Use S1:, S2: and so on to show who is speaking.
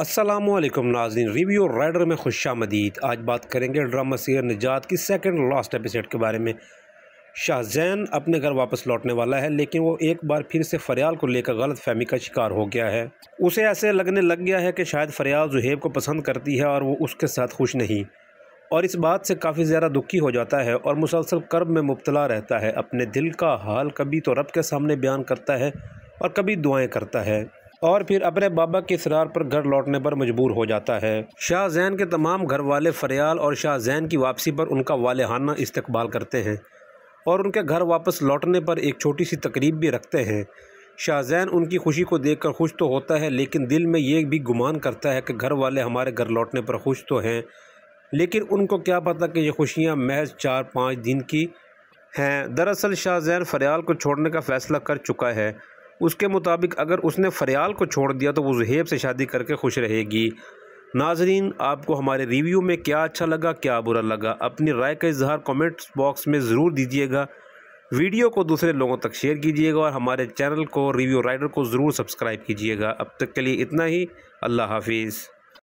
S1: असलम नाजीन review rider में खुश आमदीद आज बात करेंगे ड्रामा सीर निजात की सेकंड लास्ट एपिसोड के बारे में शाहजैन अपने घर वापस लौटने वाला है लेकिन वो एक बार फिर से फरियाल को लेकर गलत फहमी का शिकार हो गया है उसे ऐसे लगने लग गया है कि शायद फरियाल जुहेब को पसंद करती है और वो उसके साथ खुश नहीं और इस बात से काफ़ी ज़्यादा दुखी हो जाता है और मुसलसल कर्ब में मुबतला रहता है अपने दिल का हाल कभी तो रब के सामने बयान करता है और कभी दुआएँ करता है और फिर अपने बाबा के इसरार पर घर लौटने पर मजबूर हो जाता है शाह जैन के तमाम घर वाले फरियाल और शाह जैन की वापसी पर उनका वालहाना इस्तकबाल करते हैं और उनके घर वापस लौटने पर एक छोटी सी तकरीब भी रखते हैं शाहजैन उनकी खुशी को कर खुश तो होता है लेकिन दिल में ये भी गुमान करता है कि घर वाले हमारे घर लौटने पर खुश तो हैं लेकिन उनको क्या पता कि ये खुशियाँ महज चार पाँच दिन की हैं दरअसल शाहजैन फरियाल को छोड़ने का फ़ैसला कर चुका है उसके मुताबिक अगर उसने फरियाल को छोड़ दिया तो वो जहेब से शादी करके खुश रहेगी नाजरीन आपको हमारे रिव्यू में क्या अच्छा लगा क्या बुरा लगा अपनी राय का इजहार कमेंट्स बॉक्स में ज़रूर दीजिएगा वीडियो को दूसरे लोगों तक शेयर कीजिएगा और हमारे चैनल को रिव्यू राइडर को ज़रूर सब्सक्राइब कीजिएगा अब तक के लिए इतना ही अल्लाह हाफिज़